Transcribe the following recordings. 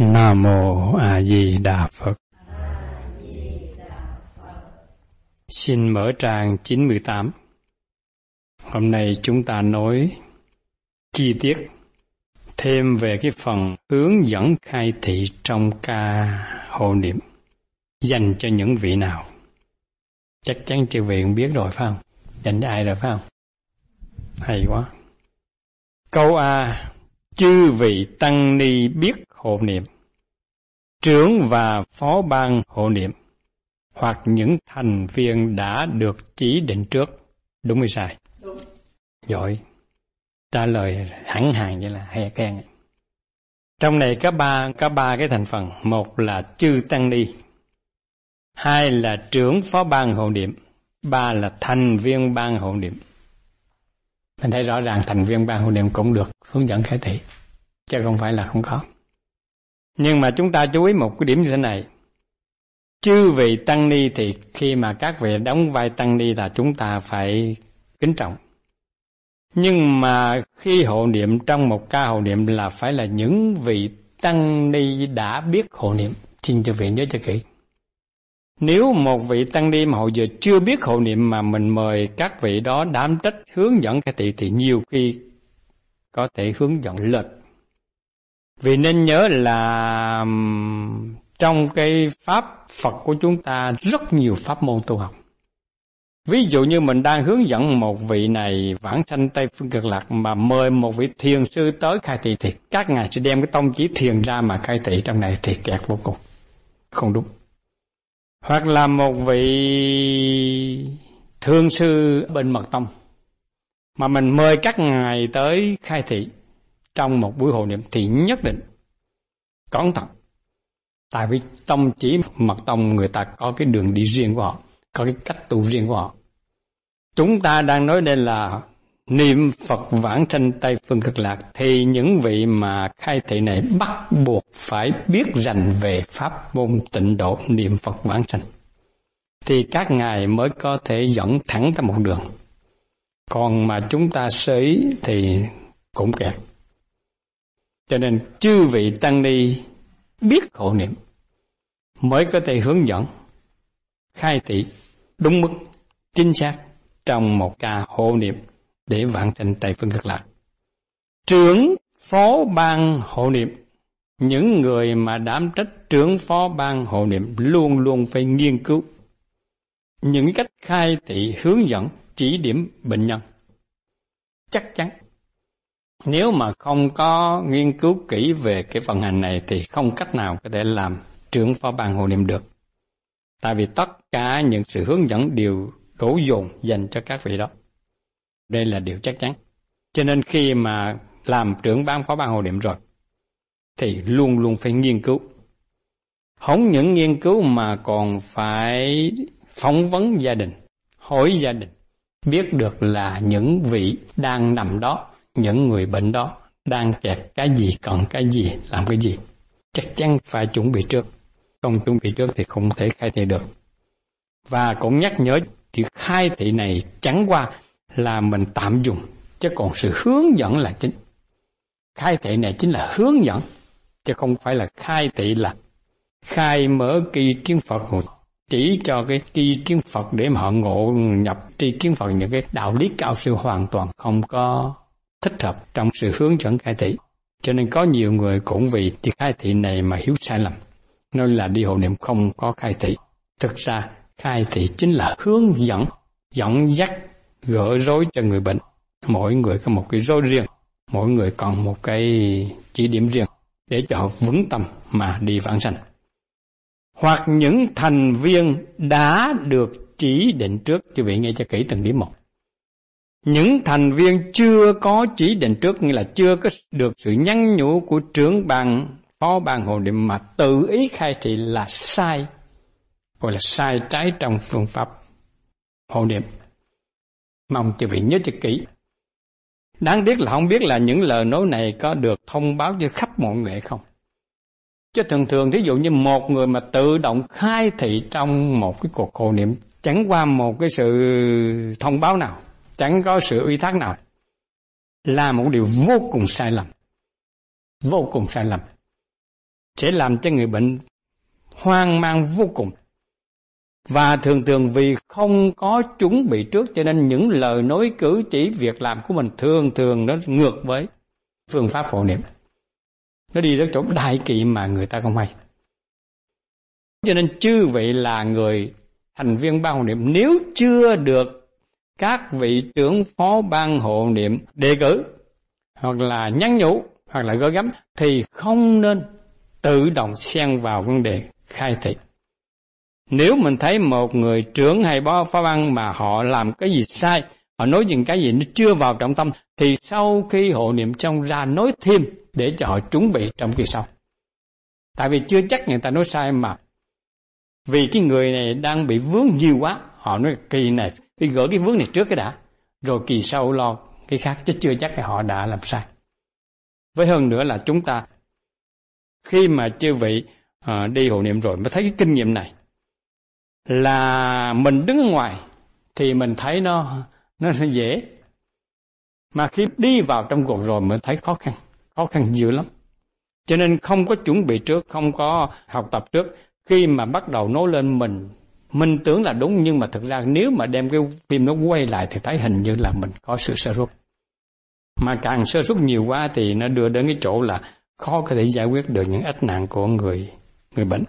Nam Mô A Di Đà Phật Xin mở trang 98 Hôm nay chúng ta nói chi tiết thêm về cái phần hướng dẫn khai thị trong ca hộ niệm dành cho những vị nào chắc chắn chư vị cũng biết rồi phải không dành cho ai rồi phải không hay quá câu a chư vị tăng ni biết hộ niệm, trưởng và phó ban hộ niệm, hoặc những thành viên đã được chỉ định trước. Đúng hay sai? Đúng. Giỏi. Trả lời hẳn hàng vậy là hay khen. Trong này có ba có ba cái thành phần, một là chư tăng ni, hai là trưởng phó ban hộ niệm, ba là thành viên ban hộ niệm. Mình thấy rõ ràng thành viên ban hộ niệm cũng được hướng dẫn khai thị, chứ không phải là không có nhưng mà chúng ta chú ý một cái điểm như thế này chư vị tăng ni thì khi mà các vị đóng vai tăng ni là chúng ta phải kính trọng nhưng mà khi hộ niệm trong một ca hộ niệm là phải là những vị tăng ni đã biết hộ niệm xin cho vị nhớ cho kỹ nếu một vị tăng ni mà hồi giờ chưa biết hộ niệm mà mình mời các vị đó đảm trách hướng dẫn cái thị thì nhiều khi có thể hướng dẫn lệch vì nên nhớ là trong cái pháp Phật của chúng ta rất nhiều pháp môn tu học. Ví dụ như mình đang hướng dẫn một vị này vãng sanh Tây Phương Cực Lạc mà mời một vị thiền sư tới khai thị thì các ngài sẽ đem cái tông chỉ thiền ra mà khai thị trong này thì kẹt vô cùng. Không đúng. Hoặc là một vị thương sư bên mật tông mà mình mời các ngài tới khai thị trong một buổi hội niệm thì nhất định cẩn thận tại vì tâm chỉ mật tông người ta có cái đường đi riêng của họ có cái cách tu riêng của họ chúng ta đang nói đây là niệm phật vãng sanh tây phương cực lạc thì những vị mà khai thị này bắt buộc phải biết rành về pháp môn tịnh độ niệm phật vãng sanh thì các ngài mới có thể dẫn thẳng tới một đường còn mà chúng ta sơ ý thì cũng kẹt cho nên chư vị tăng ni biết khổ niệm mới có thể hướng dẫn khai thị đúng mức chính xác trong một ca hộ niệm để vạn thành Tây Phương Cực Lạc. Trưởng phó ban hộ niệm những người mà đảm trách trưởng phó ban hộ niệm luôn luôn phải nghiên cứu những cách khai thị hướng dẫn chỉ điểm bệnh nhân chắc chắn nếu mà không có nghiên cứu kỹ về cái vận hành này thì không cách nào có thể làm trưởng phó ban hộ niệm được tại vì tất cả những sự hướng dẫn đều đổ dồn dành cho các vị đó đây là điều chắc chắn cho nên khi mà làm trưởng ban phó ban hộ niệm rồi thì luôn luôn phải nghiên cứu không những nghiên cứu mà còn phải phỏng vấn gia đình hỏi gia đình biết được là những vị đang nằm đó những người bệnh đó đang kẹt cái gì còn cái gì làm cái gì chắc chắn phải chuẩn bị trước không chuẩn bị trước thì không thể khai thị được và cũng nhắc nhở thì khai thị này chẳng qua là mình tạm dùng chứ còn sự hướng dẫn là chính khai thị này chính là hướng dẫn chứ không phải là khai thị là khai mở kỳ kiến phật chỉ cho cái tri kiến Phật để mà họ ngộ nhập tri kiến Phật những cái đạo lý cao siêu hoàn toàn không có thích hợp trong sự hướng dẫn khai thị. Cho nên có nhiều người cũng vì việc khai thị này mà hiểu sai lầm, nói là đi hộ niệm không có khai thị. Thực ra, khai thị chính là hướng dẫn, dẫn dắt, gỡ rối cho người bệnh. Mỗi người có một cái rối riêng, mỗi người còn một cái chỉ điểm riêng để cho họ vững tâm mà đi vãng sanh. Hoặc những thành viên đã được chỉ định trước, quý vị nghe cho kỹ từng điểm một những thành viên chưa có chỉ định trước nghĩa là chưa có được sự nhắn nhủ của trưởng ban phó ban hội niệm mà tự ý khai thị là sai gọi là sai trái trong phương pháp hộ niệm mong chư vị nhớ cho kỹ đáng tiếc là không biết là những lời nói này có được thông báo cho khắp mọi người không chứ thường thường thí dụ như một người mà tự động khai thị trong một cái cuộc hộ niệm chẳng qua một cái sự thông báo nào chẳng có sự uy thác nào là một điều vô cùng sai lầm vô cùng sai lầm sẽ làm cho người bệnh hoang mang vô cùng và thường thường vì không có chuẩn bị trước cho nên những lời nói cử chỉ việc làm của mình thường thường nó ngược với phương pháp hộ niệm nó đi đến chỗ đại kỵ mà người ta không hay cho nên chư vị là người thành viên ba hộ niệm nếu chưa được các vị trưởng phó ban hộ niệm đề cử hoặc là nhắn nhủ hoặc là gỡ gắm thì không nên tự động xen vào vấn đề khai thị nếu mình thấy một người trưởng hay bó phó ban mà họ làm cái gì sai họ nói những cái gì nó chưa vào trọng tâm thì sau khi hộ niệm xong ra nói thêm để cho họ chuẩn bị trong kỳ sau tại vì chưa chắc người ta nói sai mà vì cái người này đang bị vướng nhiều quá họ nói kỳ này thì gỡ cái vướng này trước cái đã rồi kỳ sau lo cái khác chứ chưa chắc là họ đã làm sai với hơn nữa là chúng ta khi mà chư vị à, đi hộ niệm rồi mới thấy cái kinh nghiệm này là mình đứng ở ngoài thì mình thấy nó nó dễ mà khi đi vào trong cuộc rồi mới thấy khó khăn khó khăn dữ lắm cho nên không có chuẩn bị trước không có học tập trước khi mà bắt đầu nối lên mình mình tưởng là đúng nhưng mà thực ra nếu mà đem cái phim nó quay lại thì thấy hình như là mình có sự sơ suất mà càng sơ suất nhiều quá thì nó đưa đến cái chỗ là khó có thể giải quyết được những ách nạn của người người bệnh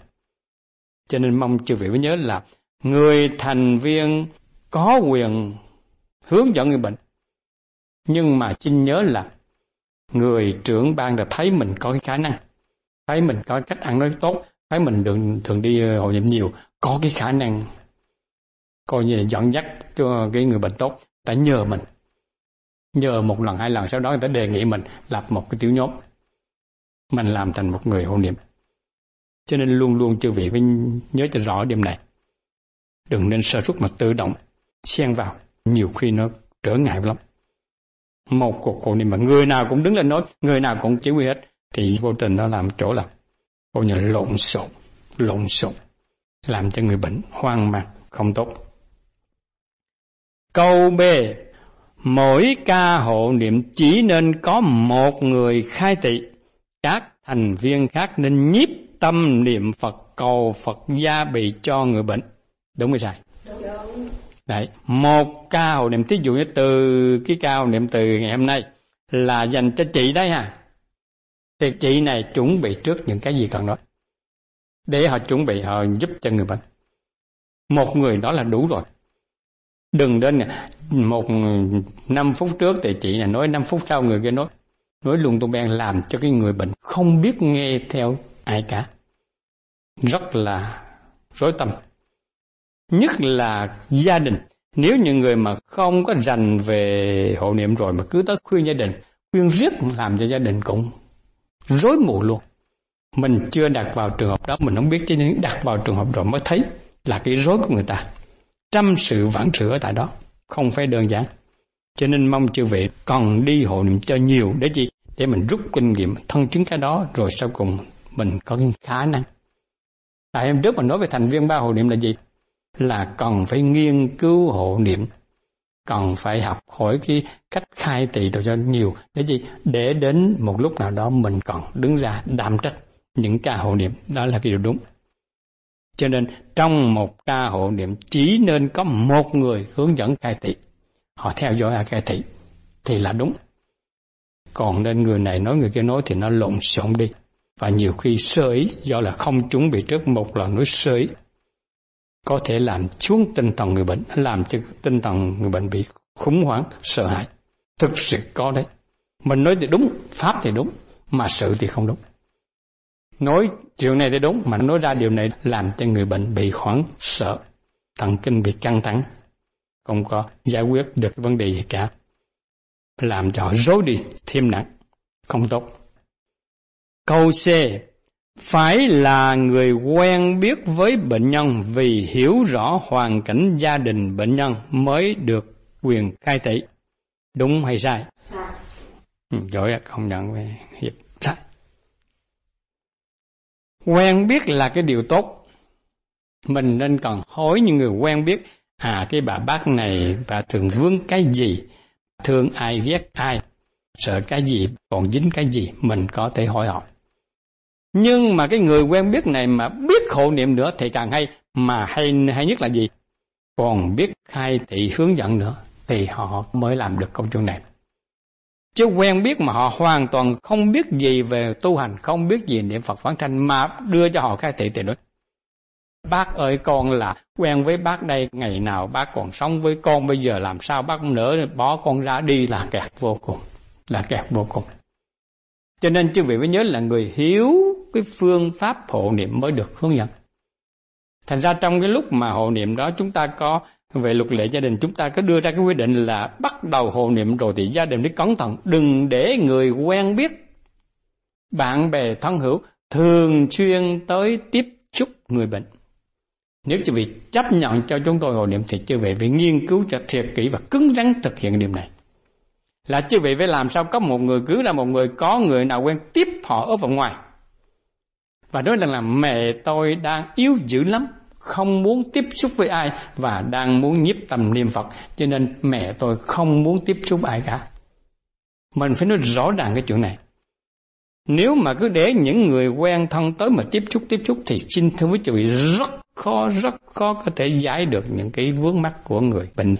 cho nên mong chư vị mới nhớ là người thành viên có quyền hướng dẫn người bệnh nhưng mà xin nhớ là người trưởng ban đã thấy mình có cái khả năng thấy mình có cách ăn nói tốt thấy mình được thường đi hội nhập nhiều có cái khả năng coi như là dẫn dắt cho cái người bệnh tốt ta nhờ mình nhờ một lần hai lần sau đó người ta đề nghị mình lập một cái tiểu nhóm mình làm thành một người hôn niệm cho nên luôn luôn chư vị phải nhớ cho rõ điểm này đừng nên sơ suất mà tự động xen vào nhiều khi nó trở ngại lắm một cuộc hôn niệm mà người nào cũng đứng lên nói người nào cũng chỉ huy hết thì vô tình nó làm chỗ là coi như lộn xộn lộn xộn làm cho người bệnh hoang mang không tốt câu b mỗi ca hộ niệm chỉ nên có một người khai tị các thành viên khác nên nhiếp tâm niệm phật cầu phật gia bị cho người bệnh đúng hay sai Đấy, một ca hộ niệm thí dụ như từ cái ca hộ niệm từ ngày hôm nay là dành cho chị đấy ha thì chị này chuẩn bị trước những cái gì cần nói để họ chuẩn bị họ giúp cho người bệnh một người đó là đủ rồi đừng đến một năm phút trước thì chị này nói năm phút sau người kia nói nói luôn tôi beng làm cho cái người bệnh không biết nghe theo ai cả rất là rối tâm nhất là gia đình nếu những người mà không có dành về hộ niệm rồi mà cứ tới khuyên gia đình khuyên riết làm cho gia đình cũng rối mù luôn mình chưa đặt vào trường hợp đó mình không biết cho nên đặt vào trường hợp rồi mới thấy là cái rối của người ta trăm sự vãn sự ở tại đó không phải đơn giản cho nên mong chư vị còn đi hộ niệm cho nhiều để gì để mình rút kinh nghiệm thân chứng cái đó rồi sau cùng mình có khả năng tại à, em trước mình nói về thành viên ba hộ niệm là gì là cần phải nghiên cứu hộ niệm cần phải học hỏi cái cách khai tỳ cho nhiều để gì để đến một lúc nào đó mình còn đứng ra đảm trách những ca hộ niệm đó là cái điều đúng cho nên trong một ca hộ niệm chỉ nên có một người hướng dẫn khai thị họ theo dõi khai thị thì là đúng còn nên người này nói người kia nói thì nó lộn xộn đi và nhiều khi sơ ý do là không chuẩn bị trước một lần nói sơ ý có thể làm xuống tinh thần người bệnh làm cho tinh thần người bệnh bị khủng hoảng sợ hãi thực sự có đấy mình nói thì đúng pháp thì đúng mà sự thì không đúng nói điều này thì đúng mà nói ra điều này làm cho người bệnh bị hoảng sợ thần kinh bị căng thẳng không có giải quyết được vấn đề gì cả làm cho họ rối đi thêm nặng không tốt câu c phải là người quen biết với bệnh nhân vì hiểu rõ hoàn cảnh gia đình bệnh nhân mới được quyền khai thị đúng hay sai rồi ừ, à, không nhận về hiệp quen biết là cái điều tốt mình nên còn hối những người quen biết à cái bà bác này bà thường vướng cái gì thương ai ghét ai sợ cái gì còn dính cái gì mình có thể hỏi họ nhưng mà cái người quen biết này mà biết hộ niệm nữa thì càng hay mà hay hay nhất là gì còn biết khai thị hướng dẫn nữa thì họ mới làm được công chuyện này chứ quen biết mà họ hoàn toàn không biết gì về tu hành không biết gì niệm phật phán thanh mà đưa cho họ khai thị thì nói bác ơi con là quen với bác đây ngày nào bác còn sống với con bây giờ làm sao bác không nỡ bỏ con ra đi là kẹt vô cùng là kẹt vô cùng cho nên chư vị mới nhớ là người hiếu cái phương pháp hộ niệm mới được hướng dẫn thành ra trong cái lúc mà hộ niệm đó chúng ta có Vậy luật lệ gia đình chúng ta có đưa ra cái quy định là bắt đầu hộ niệm rồi thì gia đình phải cẩn thận, đừng để người quen biết, bạn bè thân hữu thường xuyên tới tiếp xúc người bệnh. Nếu chư vị chấp nhận cho chúng tôi hộ niệm thì chư vị phải nghiên cứu cho thiệt kỹ và cứng rắn thực hiện điều này. Là chư vị phải làm sao có một người cứ là một người có người nào quen tiếp họ ở vòng ngoài. Và nói rằng là mẹ tôi đang yếu dữ lắm không muốn tiếp xúc với ai và đang muốn nhiếp tâm niệm Phật cho nên mẹ tôi không muốn tiếp xúc ai cả. Mình phải nói rõ ràng cái chuyện này. Nếu mà cứ để những người quen thân tới mà tiếp xúc tiếp xúc thì xin thưa quý vị rất khó rất khó có thể giải được những cái vướng mắc của người bệnh.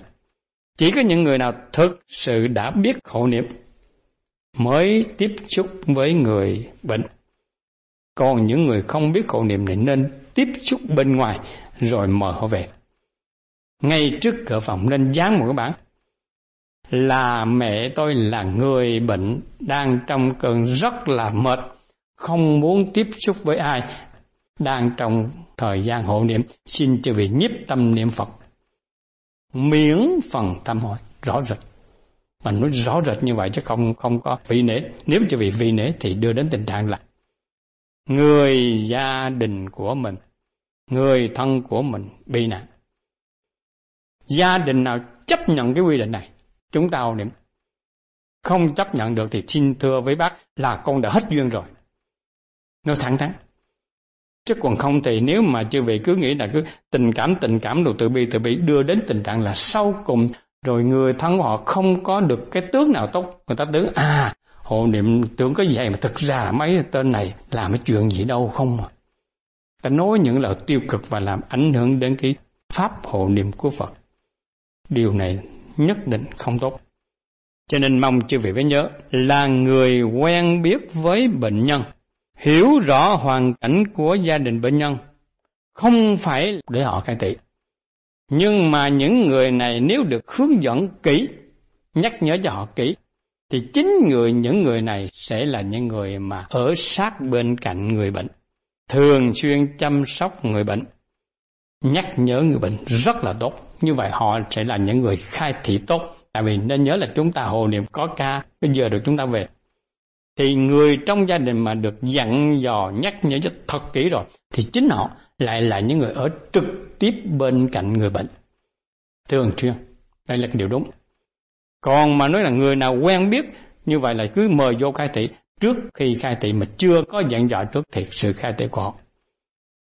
Chỉ có những người nào thực sự đã biết khổ niệm mới tiếp xúc với người bệnh còn những người không biết khổ niệm này nên tiếp xúc bên ngoài rồi mời họ về ngay trước cửa phòng nên dán một cái bảng là mẹ tôi là người bệnh đang trong cơn rất là mệt không muốn tiếp xúc với ai đang trong thời gian hộ niệm xin chư vị nhiếp tâm niệm phật miễn phần tâm hỏi rõ rệt mà nói rõ rệt như vậy chứ không không có vị nể nếu chư vị vị nể thì đưa đến tình trạng là người gia đình của mình người thân của mình bị nạn gia đình nào chấp nhận cái quy định này chúng ta niệm không chấp nhận được thì xin thưa với bác là con đã hết duyên rồi nói thẳng thắn chứ còn không thì nếu mà chưa vị cứ nghĩ là cứ tình cảm tình cảm rồi tự bi tự bi đưa đến tình trạng là sau cùng rồi người thân của họ không có được cái tướng nào tốt người ta tướng à hộ niệm tưởng có vậy mà thực ra mấy tên này làm cái chuyện gì đâu không mà. Ta nói những lời tiêu cực và làm ảnh hưởng đến cái pháp hộ niệm của Phật. Điều này nhất định không tốt. Cho nên mong chư vị phải nhớ là người quen biết với bệnh nhân, hiểu rõ hoàn cảnh của gia đình bệnh nhân, không phải để họ cai tị. Nhưng mà những người này nếu được hướng dẫn kỹ, nhắc nhở cho họ kỹ, thì chính người những người này sẽ là những người mà ở sát bên cạnh người bệnh thường xuyên chăm sóc người bệnh nhắc nhở người bệnh rất là tốt như vậy họ sẽ là những người khai thị tốt tại vì nên nhớ là chúng ta hồ niệm có ca bây giờ được chúng ta về thì người trong gia đình mà được dặn dò nhắc nhở cho thật kỹ rồi thì chính họ lại là những người ở trực tiếp bên cạnh người bệnh thường xuyên đây là cái điều đúng còn mà nói là người nào quen biết như vậy là cứ mời vô khai thị trước khi khai thị mà chưa có dặn dò trước thì sự khai thị của họ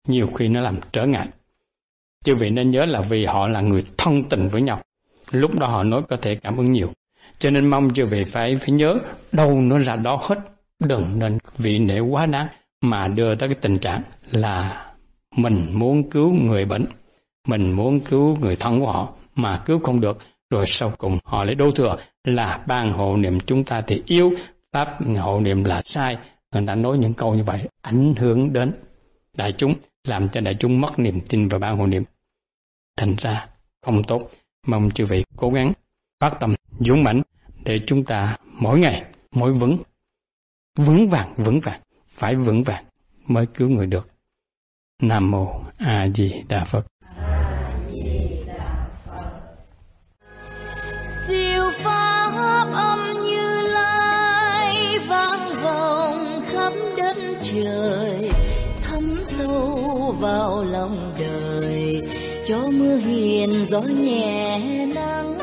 nhiều khi nó làm trở ngại chư vị nên nhớ là vì họ là người thông tình với nhau lúc đó họ nói có thể cảm ứng nhiều cho nên mong chư vị phải phải nhớ đâu nó ra đó hết đừng nên vị nể quá đáng mà đưa tới cái tình trạng là mình muốn cứu người bệnh mình muốn cứu người thân của họ mà cứu không được rồi sau cùng họ lại đô thừa là ban hộ niệm chúng ta thì yếu pháp hộ niệm là sai nên đã nói những câu như vậy ảnh hưởng đến đại chúng làm cho đại chúng mất niềm tin vào ban hộ niệm thành ra không tốt mong chư vị cố gắng phát tâm dũng mãnh để chúng ta mỗi ngày mỗi vững vững vàng vững vàng phải vững vàng mới cứu người được nam mô a di đà phật âm như lai vang vọng khắp đất trời thấm sâu vào lòng đời cho mưa hiền gió nhẹ nắng